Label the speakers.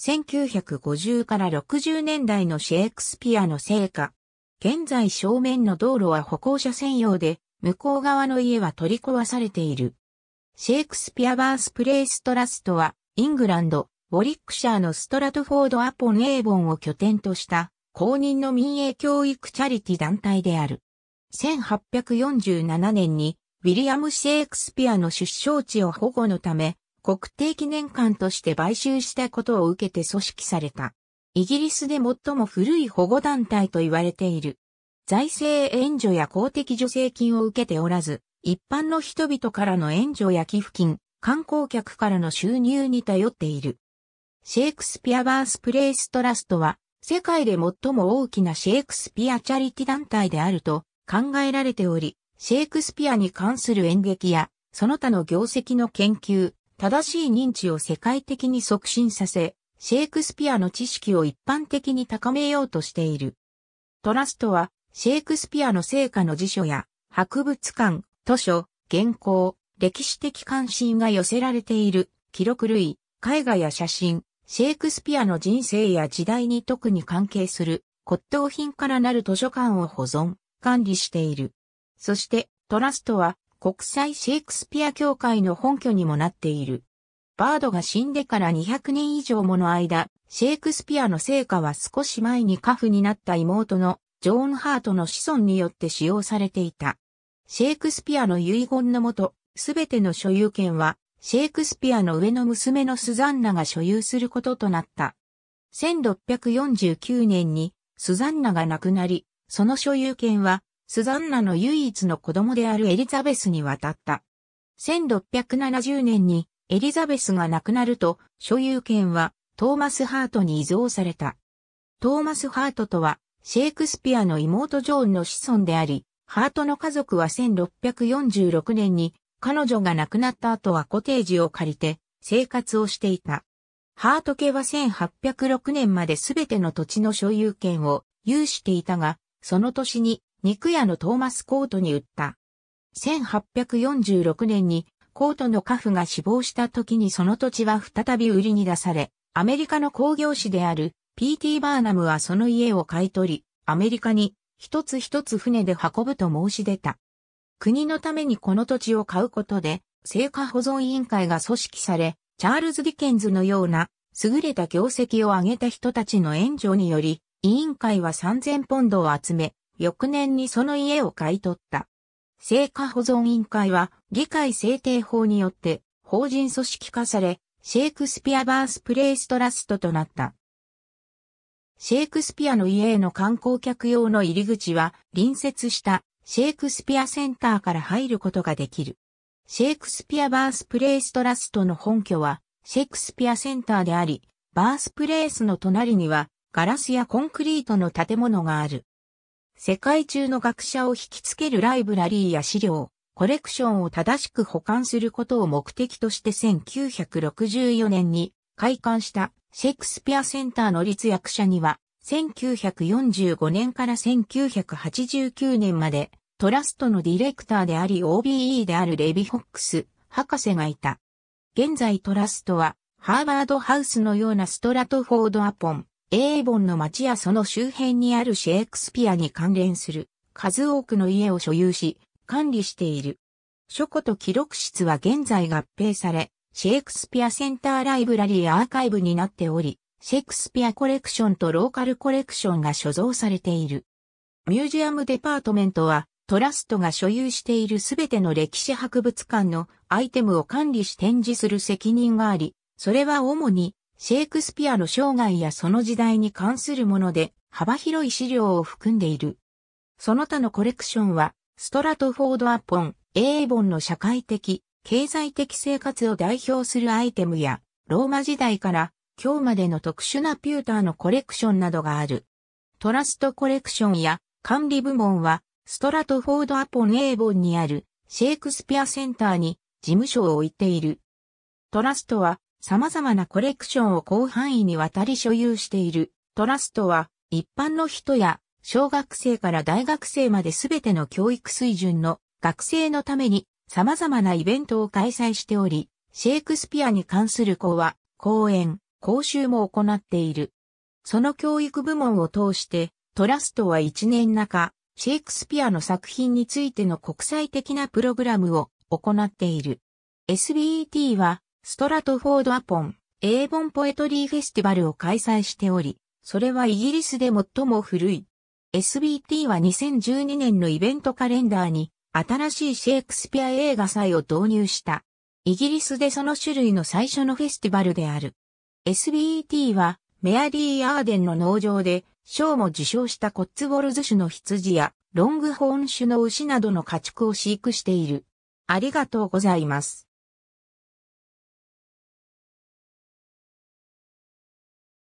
Speaker 1: 1950から60年代のシェイクスピアの成果。現在正面の道路は歩行者専用で、向こう側の家は取り壊されている。シェイクスピアバースプレイストラストは、イングランド、ウォリックシャーのストラトフォードアポンエーボンを拠点とした、公認の民営教育チャリティ団体である。1847年に、ウィリアム・シェイクスピアの出生地を保護のため、国定記念館として買収したことを受けて組織された。イギリスで最も古い保護団体と言われている。財政援助や公的助成金を受けておらず、一般の人々からの援助や寄付金、観光客からの収入に頼っている。シェイクスピアバースプレイストラストは、世界で最も大きなシェイクスピアチャリティ団体であると考えられており、シェイクスピアに関する演劇や、その他の業績の研究、正しい認知を世界的に促進させ、シェイクスピアの知識を一般的に高めようとしている。トラストは、シェイクスピアの成果の辞書や、博物館、図書、原稿、歴史的関心が寄せられている、記録類、絵画や写真、シェイクスピアの人生や時代に特に関係する骨董品からなる図書館を保存、管理している。そして、トラストは国際シェイクスピア協会の本拠にもなっている。バードが死んでから200年以上もの間、シェイクスピアの成果は少し前に家父になった妹のジョーン・ハートの子孫によって使用されていた。シェイクスピアの遺言のもと、すべての所有権は、シェイクスピアの上の娘のスザンナが所有することとなった。1649年に、スザンナが亡くなり、その所有権は、スザンナの唯一の子供であるエリザベスに渡った。1670年にエリザベスが亡くなると、所有権はトーマス・ハートに依贈された。トーマス・ハートとは、シェイクスピアの妹ジョーンの子孫であり、ハートの家族は1646年に彼女が亡くなった後はコテージを借りて生活をしていた。ハート家は1806年まで全ての土地の所有権を有していたが、その年に肉屋のトーマス・コートに売った。1846年にコートの家父が死亡した時にその土地は再び売りに出され、アメリカの工業士である P.T. バーナムはその家を買い取り、アメリカに一つ一つ船で運ぶと申し出た。国のためにこの土地を買うことで、成果保存委員会が組織され、チャールズ・ディケンズのような優れた業績を上げた人たちの援助により、委員会は3000ポンドを集め、翌年にその家を買い取った。成果保存委員会は議会制定法によって法人組織化され、シェイクスピアバースプレイストラストとなった。シェイクスピアの家への観光客用の入り口は隣接したシェイクスピアセンターから入ることができる。シェイクスピアバースプレイストラストの本拠はシェイクスピアセンターであり、バースプレイスの隣にはガラスやコンクリートの建物がある。世界中の学者を引きつけるライブラリーや資料、コレクションを正しく保管することを目的として1964年に開館したシェイクスピアセンターの立役者には、1945年から1989年までトラストのディレクターであり OBE であるレビ・ホックス博士がいた。現在トラストはハーバードハウスのようなストラトフォード・アポン、エーボンの町やその周辺にあるシェイクスピアに関連する数多くの家を所有し、管理している。書庫と記録室は現在合併され、シェイクスピアセンターライブラリーアーカイブになっており、シェイクスピアコレクションとローカルコレクションが所蔵されている。ミュージアムデパートメントは、トラストが所有しているすべての歴史博物館のアイテムを管理し展示する責任があり、それは主にシェイクスピアの生涯やその時代に関するもので幅広い資料を含んでいる。その他のコレクションは、ストラトフォード・アポン、エーボンの社会的、経済的生活を代表するアイテムや、ローマ時代から今日までの特殊なピューターのコレクションなどがある。トラストコレクションや管理部門は、ストラトフォード・アポン・エーボンにあるシェイクスピアセンターに事務所を置いている。トラストは様々なコレクションを広範囲にわたり所有しているトラストは一般の人や小学生から大学生まで全ての教育水準の学生のために様々なイベントを開催しており、シェイクスピアに関する講話、講演、講習も行っている。その教育部門を通して、トラストは1年中、シェイクスピアの作品についての国際的なプログラムを行っている。SBET はストラトフォードアポン、エーボンポエトリーフェスティバルを開催しており、それはイギリスで最も古い。SBT は2012年のイベントカレンダーに新しいシェイクスピア映画祭を導入した。イギリスでその種類の最初のフェスティバルである。SBT はメアリー・アーデンの農場で賞も受賞したコッツウォルズ種の羊やロングホーン種の牛などの家畜を飼育している。ありがとうございます。